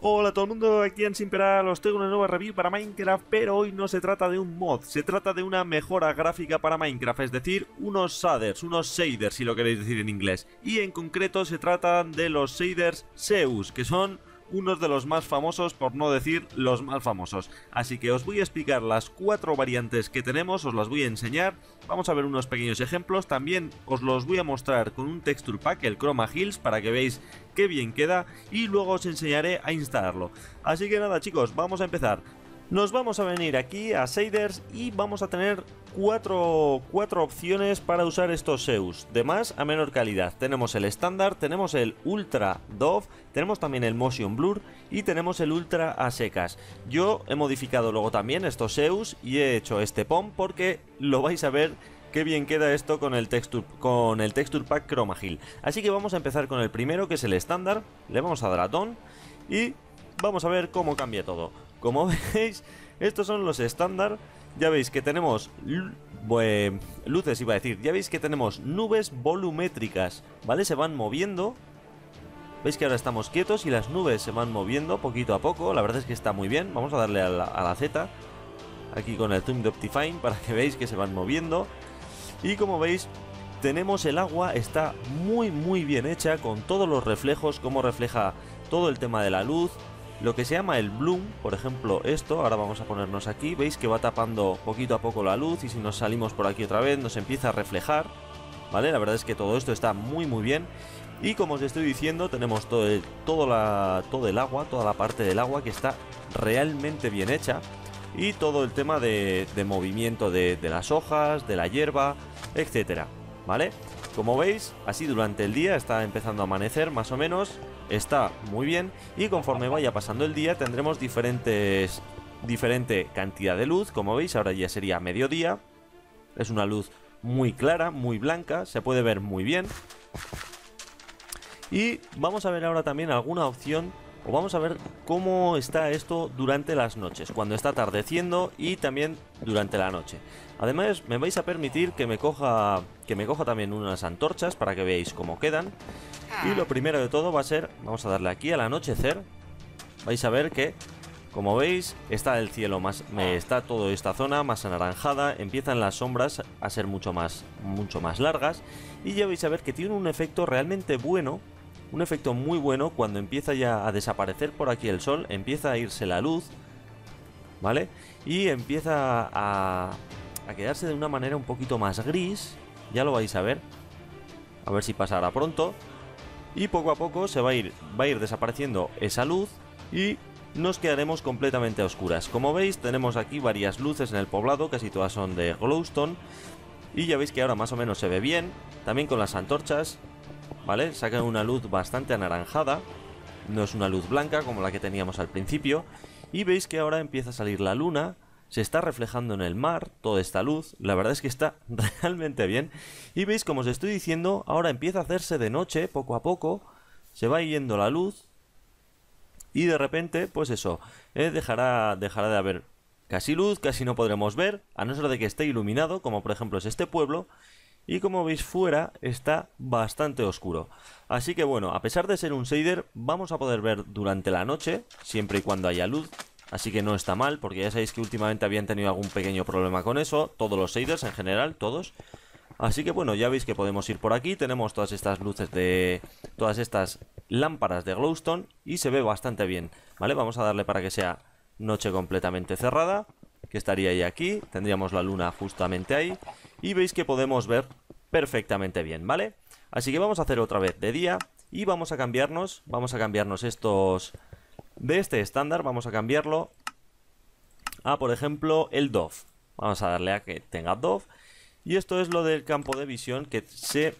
Hola a todo el mundo, aquí en Simperal os traigo una nueva review para Minecraft, pero hoy no se trata de un mod, se trata de una mejora gráfica para Minecraft, es decir, unos shaders, unos shaders si lo queréis decir en inglés, y en concreto se tratan de los shaders Zeus, que son unos de los más famosos, por no decir los más famosos. Así que os voy a explicar las cuatro variantes que tenemos, os las voy a enseñar, vamos a ver unos pequeños ejemplos, también os los voy a mostrar con un texture pack, el Chroma Hills, para que veáis qué bien queda y luego os enseñaré a instalarlo. Así que nada chicos, vamos a empezar. Nos vamos a venir aquí a Shaders y vamos a tener cuatro, opciones para usar estos Zeus, de más a menor calidad. Tenemos el estándar, tenemos el Ultra Dove, tenemos también el Motion Blur y tenemos el Ultra a secas. Yo he modificado luego también estos Zeus y he hecho este POM porque lo vais a ver qué bien queda esto con el texture, con el pack Chroma Hill. Así que vamos a empezar con el primero que es el estándar, le vamos a dar a y vamos a ver cómo cambia todo. Como veis, estos son los estándar. Ya veis que tenemos luces, iba a decir. Ya veis que tenemos nubes volumétricas, ¿vale? Se van moviendo. Veis que ahora estamos quietos y las nubes se van moviendo poquito a poco. La verdad es que está muy bien. Vamos a darle a la, Z. Aquí con el zoom de Optifine para que veáis que se van moviendo. Y como veis, tenemos el agua, está muy muy bien hecha con todos los reflejos, cómo refleja todo el tema de la luz, lo que se llama el bloom, por ejemplo esto, ahora vamos a ponernos aquí, veis que va tapando poquito a poco la luz y si nos salimos por aquí otra vez nos empieza a reflejar, ¿vale? La verdad es que todo esto está muy muy bien y como os estoy diciendo tenemos todo el, todo la, todo el agua, toda la parte del agua que está realmente bien hecha y todo el tema de, movimiento de, de las hojas, de la hierba, etcétera, ¿vale? Como veis, así durante el día está empezando a amanecer más o menos está muy bien y conforme vaya pasando el día tendremos diferentes diferente cantidad de luz, como veis ahora ya sería mediodía. Es una luz muy clara, muy blanca, se puede ver muy bien. Y vamos a ver ahora también alguna opción o vamos a ver cómo está esto durante las noches, cuando está atardeciendo y también durante la noche. Además, me vais a permitir que me coja que me coja también unas antorchas para que veáis cómo quedan. Y lo ah. primero de todo va a ser, vamos a darle aquí al anochecer. Vais a ver que como veis, está el cielo más me ah. está toda esta zona más anaranjada, empiezan las sombras a ser mucho más mucho más largas y ya vais a ver que tiene un efecto realmente bueno un efecto muy bueno cuando empieza ya a desaparecer por aquí el sol, empieza a irse la luz, ¿vale? Y empieza a, quedarse de una manera un poquito más gris, ya lo vais a ver, a ver si pasará pronto. Y poco a poco se va a ir, va a ir desapareciendo esa luz y nos quedaremos completamente a oscuras. Como veis, tenemos aquí varias luces en el poblado, casi todas son de glowstone. Y ya veis que ahora más o menos se ve bien, también con las antorchas. ¿vale? una luz bastante anaranjada, no es una luz blanca como la que teníamos al principio, y veis que ahora empieza a salir la luna, se está reflejando en el mar toda esta luz, la verdad es que está realmente bien, y veis como os estoy diciendo, ahora empieza a hacerse de noche poco a poco, se va yendo la luz, y de repente, pues eso, eh, dejará, dejará de haber casi luz, casi no podremos ver, a no ser de que esté iluminado, como por ejemplo es este pueblo, y como veis fuera está bastante oscuro. Así que bueno, a pesar de ser un shader, vamos a poder ver durante la noche, siempre y cuando haya luz, Así que no está mal, porque ya sabéis que últimamente habían tenido algún pequeño problema con eso, todos los shaders en general, todos. Así que bueno, ya veis que podemos ir por aquí, tenemos todas estas luces de... todas estas lámparas de glowstone y se ve bastante bien, ¿vale? Vamos a darle para que sea noche completamente cerrada, que estaría ahí aquí, tendríamos la luna justamente ahí y veis que podemos ver perfectamente bien, ¿vale? Así que vamos a hacer otra vez de día y vamos a cambiarnos, vamos a cambiarnos estos de este estándar, vamos a cambiarlo a, por ejemplo, el DOF. Vamos a darle a que tenga DOF. Y esto es lo del campo de visión que se,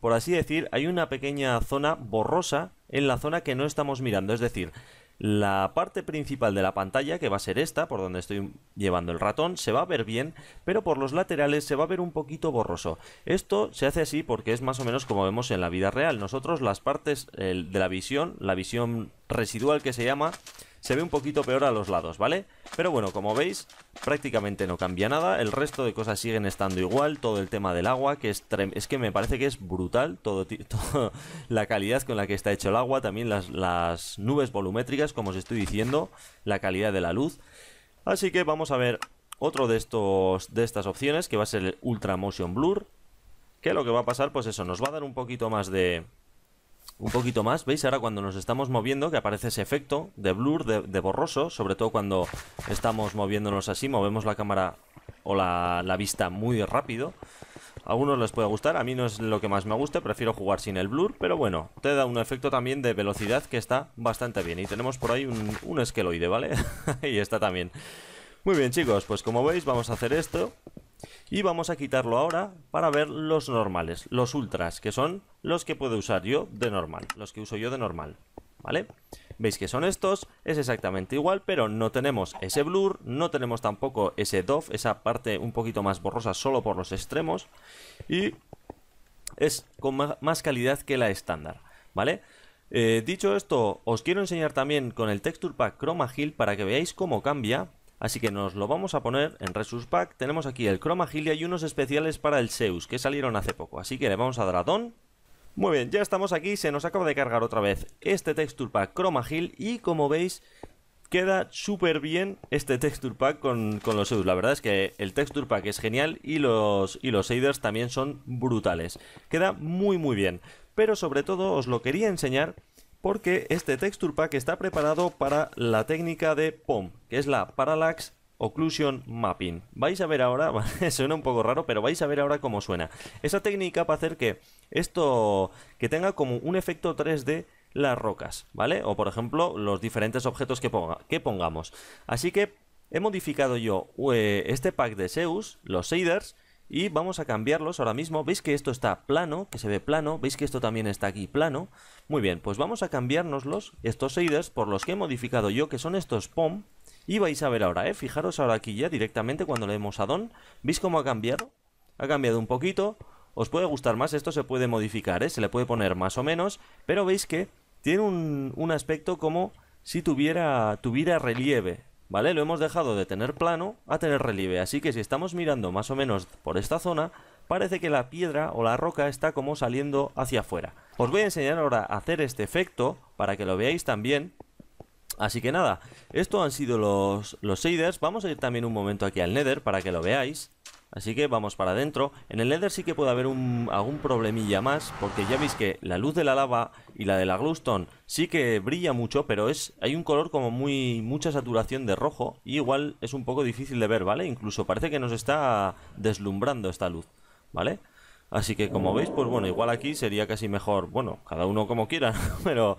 por así decir, hay una pequeña zona borrosa en la zona que no estamos mirando. Es decir, la parte principal de la pantalla, que va a ser esta, por donde estoy llevando el ratón, se va a ver bien, pero por los laterales se va a ver un poquito borroso. Esto se hace así porque es más o menos como vemos en la vida real. Nosotros las partes de la visión, la visión residual que se llama, se ve un poquito peor a los lados, ¿vale? Pero bueno, como veis, prácticamente no cambia nada, el resto de cosas siguen estando igual, todo el tema del agua, que es, es que me parece que es brutal, todo, la calidad con la que está hecho el agua, también las, nubes volumétricas, como os estoy diciendo, la calidad de la luz. Así que vamos a ver otro de, estos, de estas opciones, que va a ser el Ultra Motion Blur, que lo que va a pasar, pues eso, nos va a dar un poquito más de, un poquito más. ¿Veis? Ahora cuando nos estamos moviendo, que aparece ese efecto de blur, de, borroso, sobre todo cuando estamos moviéndonos así, movemos la cámara o la, vista muy rápido. A algunos les puede gustar, a mí no es lo que más me gusta, prefiero jugar sin el blur, pero bueno, te da un efecto también de velocidad que está bastante bien. Y tenemos por ahí un, un esqueloide, ¿vale? y está también. Muy bien chicos, pues como veis vamos a hacer esto y vamos a quitarlo ahora para ver los normales, los ultras, que son los que puedo usar yo de normal, los que uso yo de normal. ¿Vale? Veis que son estos, es exactamente igual, pero no tenemos ese blur, no tenemos tampoco ese doff, esa parte un poquito más borrosa solo por los extremos, y es con más calidad que la estándar, ¿vale? Eh, dicho esto, os quiero enseñar también con el Texture Pack Chroma Hill para que veáis cómo cambia Así que nos lo vamos a poner en resource Pack. Tenemos aquí el Chroma Gilia y unos especiales para el Zeus que salieron hace poco. Así que le vamos a dar a Don. Muy bien, ya estamos aquí. Se nos acaba de cargar otra vez este Texture Pack Chroma heal y como veis queda súper bien este Texture Pack con, los Zeus. La verdad es que el Texture Pack es genial y los, y los shaders también son brutales. Queda muy muy bien. Pero sobre todo os lo quería enseñar porque este texture pack está preparado para la técnica de POM, que es la Parallax Occlusion Mapping. Vais a ver ahora, suena un poco raro, pero vais a ver ahora cómo suena. Esa técnica para hacer que esto, que tenga como un efecto 3D las rocas, ¿vale? O por ejemplo, los diferentes objetos que, ponga, pongamos. Así que he modificado yo eh, este pack de Zeus, los shaders, y vamos a cambiarlos ahora mismo. ¿Veis que esto está plano? Que se ve plano. ¿Veis que esto también está aquí plano? Muy bien, pues vamos a cambiárnoslos, estos shaders, por los que he modificado yo, que son estos POM. Y vais a ver ahora, ¿eh? Fijaros ahora aquí ya directamente cuando leemos a Don. ¿Veis cómo ha cambiado? Ha cambiado un poquito. Os puede gustar más, esto se puede modificar, ¿eh? Se le puede poner más o menos. Pero veis que tiene un, un aspecto como si tuviera, tuviera relieve. ¿vale? Lo hemos dejado de tener plano a tener relieve, así que si estamos mirando más o menos por esta zona, parece que la piedra o la roca está como saliendo hacia afuera. Os voy a enseñar ahora a hacer este efecto para que lo veáis también. Así que nada, esto han sido los, los shaders, vamos a ir también un momento aquí al Nether para que lo veáis. Así que vamos para adentro. En el Nether sí que puede haber algún problemilla más, porque ya veis que la luz de la lava y la de la glowstone sí que brilla mucho, pero es hay un color como muy mucha saturación de rojo y igual es un poco difícil de ver, ¿vale? Incluso parece que nos está deslumbrando esta luz, ¿vale? Así que como veis, pues bueno, igual aquí sería casi mejor, bueno, cada uno como quiera, pero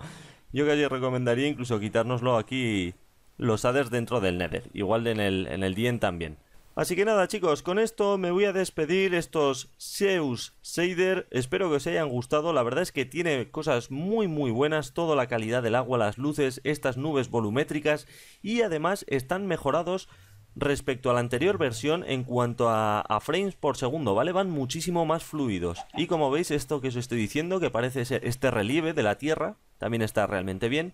yo casi recomendaría incluso quitárnoslo aquí los hades dentro del Nether, igual en el, en el Dien también. Así que nada chicos, con esto me voy a despedir estos Zeus Shader. espero que os hayan gustado, la verdad es que tiene cosas muy muy buenas, toda la calidad del agua, las luces, estas nubes volumétricas y además están mejorados respecto a la anterior versión en cuanto a, frames por segundo, ¿vale? Van muchísimo más fluidos. Y como veis, esto que os estoy diciendo, que parece ser este relieve de la Tierra, también está realmente bien.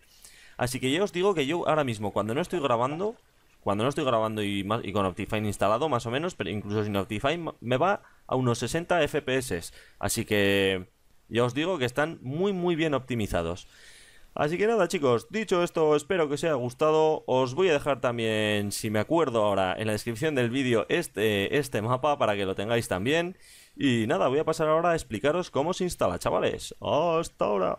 Así que ya os digo que yo ahora mismo, cuando no estoy grabando, cuando no estoy grabando y, con Optifine instalado, más o menos, pero incluso sin Optifine, me va a unos 60 FPS. Así que ya os digo que están muy, muy bien optimizados. Así que nada chicos, dicho esto, espero que os haya gustado. Os voy a dejar también, si me acuerdo ahora, en la descripción del vídeo este, este mapa para que lo tengáis también. Y nada, voy a pasar ahora a explicaros cómo se instala, chavales. Hasta ahora.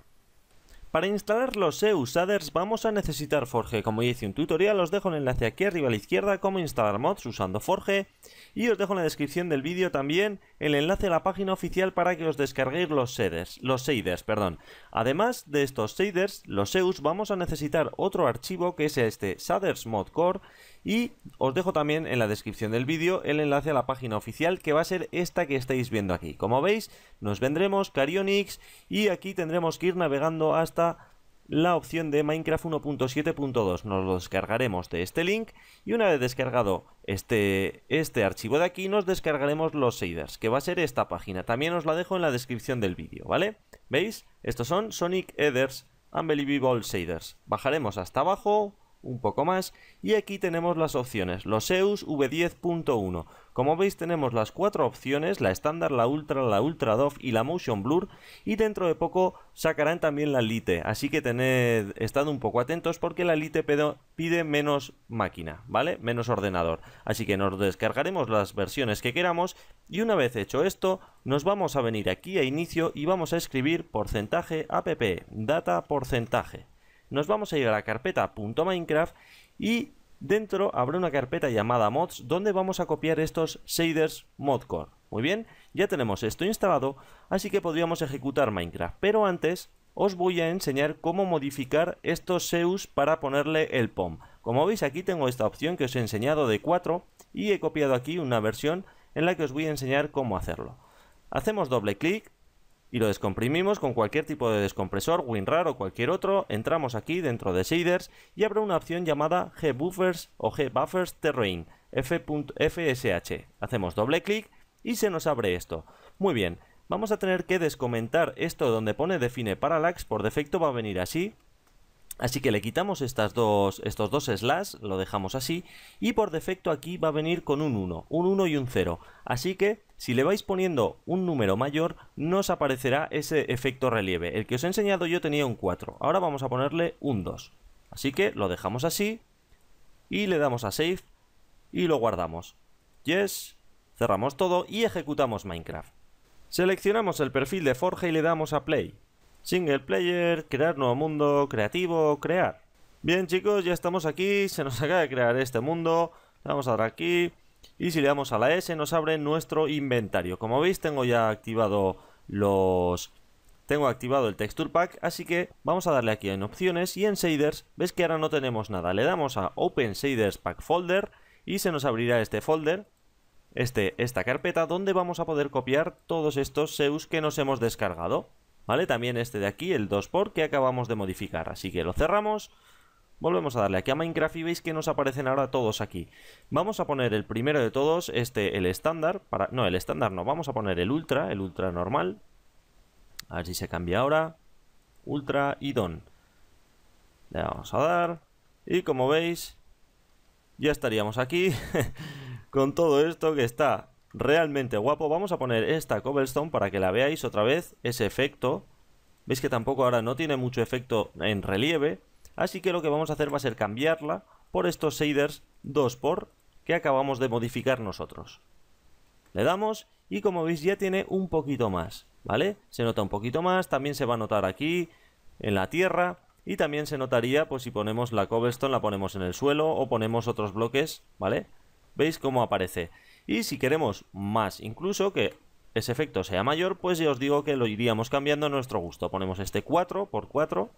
Para instalar los Shaders vamos a necesitar Forge, como ya hice un tutorial, os dejo el enlace aquí arriba a la izquierda cómo instalar mods usando Forge y os dejo en la descripción del vídeo también el enlace a la página oficial para que os descarguéis los shaders, los shaders, e perdón. Además de estos shaders, e los EUS vamos a necesitar otro archivo que es este, shaders mod core y os dejo también en la descripción del vídeo el enlace a la página oficial que va a ser esta que estáis viendo aquí. Como veis, nos vendremos Carionix y aquí tendremos que ir navegando hasta la opción de Minecraft 1.7.2. Nos lo descargaremos de este link y una vez descargado este, este archivo de aquí nos descargaremos los shaders, que va a ser esta página. También os la dejo en la descripción del vídeo, ¿vale? ¿Veis? Estos son Sonic Headers Unbelievable Shaders. Bajaremos hasta abajo, un poco más y aquí tenemos las opciones, los EUS V10.1. Como veis tenemos las cuatro opciones, la estándar, la ultra, la ultra DOF y la motion blur y dentro de poco sacarán también la Lite, así que tened estado un poco atentos porque la Lite pide menos máquina, ¿vale? Menos ordenador. Así que nos descargaremos las versiones que queramos y una vez hecho esto nos vamos a venir aquí a inicio y vamos a escribir porcentaje app, data porcentaje nos vamos a ir a la carpeta .minecraft y dentro habrá una carpeta llamada mods donde vamos a copiar estos shaders modcore. Muy bien, ya tenemos esto instalado, así que podríamos ejecutar Minecraft, pero antes os voy a enseñar cómo modificar estos seus para ponerle el POM. Como veis aquí tengo esta opción que os he enseñado de 4 y he copiado aquí una versión en la que os voy a enseñar cómo hacerlo. Hacemos doble clic, y lo descomprimimos con cualquier tipo de descompresor, WinRAR o cualquier otro, entramos aquí dentro de shaders y habrá una opción llamada gbuffers o gbuffers terrain f.fsh. Hacemos doble clic y se nos abre esto. Muy bien, vamos a tener que descomentar esto donde pone define parallax, por defecto va a venir así. Así que le quitamos estas dos, estos dos slash, lo dejamos así, y por defecto aquí va a venir con un 1, un 1 y un 0. Así que si le vais poniendo un número mayor, no os aparecerá ese efecto relieve. El que os he enseñado yo tenía un 4, ahora vamos a ponerle un 2. Así que lo dejamos así y le damos a Save y lo guardamos. Yes, cerramos todo y ejecutamos Minecraft. Seleccionamos el perfil de Forge y le damos a Play. Single Player, crear nuevo mundo, creativo, crear. Bien chicos, ya estamos aquí, se nos acaba de crear este mundo, vamos a dar aquí, y si le damos a la S nos abre nuestro inventario. Como veis tengo ya activado los... Tengo activado el Texture Pack, así que vamos a darle aquí en opciones y en shaders, ves que ahora no tenemos nada. Le damos a Open Shaders Pack Folder y se nos abrirá este folder, este, esta carpeta, donde vamos a poder copiar todos estos seus que nos hemos descargado. ¿Vale? También este de aquí, el 2 por que acabamos de modificar. Así que lo cerramos Volvemos a darle aquí a Minecraft y veis que nos aparecen ahora todos aquí. Vamos a poner el primero de todos, este, el estándar. Para... No, el estándar no, vamos a poner el ultra, el ultra normal. A ver si se cambia ahora. Ultra y Don. Le vamos a dar. Y como veis, ya estaríamos aquí con todo esto que está realmente guapo. Vamos a poner esta cobblestone para que la veáis otra vez, ese efecto. Veis que tampoco ahora no tiene mucho efecto en relieve. Así que lo que vamos a hacer va a ser cambiarla por estos shaders 2x que acabamos de modificar nosotros. Le damos y como veis ya tiene un poquito más, ¿vale? Se nota un poquito más, también se va a notar aquí en la tierra y también se notaría pues si ponemos la cobblestone, la ponemos en el suelo o ponemos otros bloques, ¿vale? ¿Veis cómo aparece? Y si queremos más, incluso que ese efecto sea mayor, pues ya os digo que lo iríamos cambiando a nuestro gusto. Ponemos este 4 por 4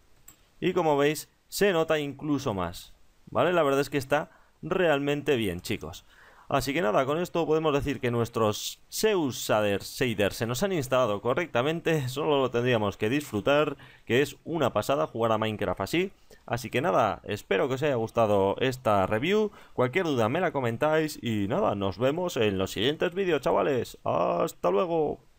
y como veis se nota incluso más. ¿Vale? La verdad es que está realmente bien, chicos. Así que nada, con esto podemos decir que nuestros Zeus Shaders se nos han instalado correctamente, solo lo tendríamos que disfrutar, que es una pasada jugar a Minecraft así. Así que nada, espero que os haya gustado esta review, cualquier duda me la comentáis y nada, nos vemos en los siguientes vídeos chavales, ¡hasta luego!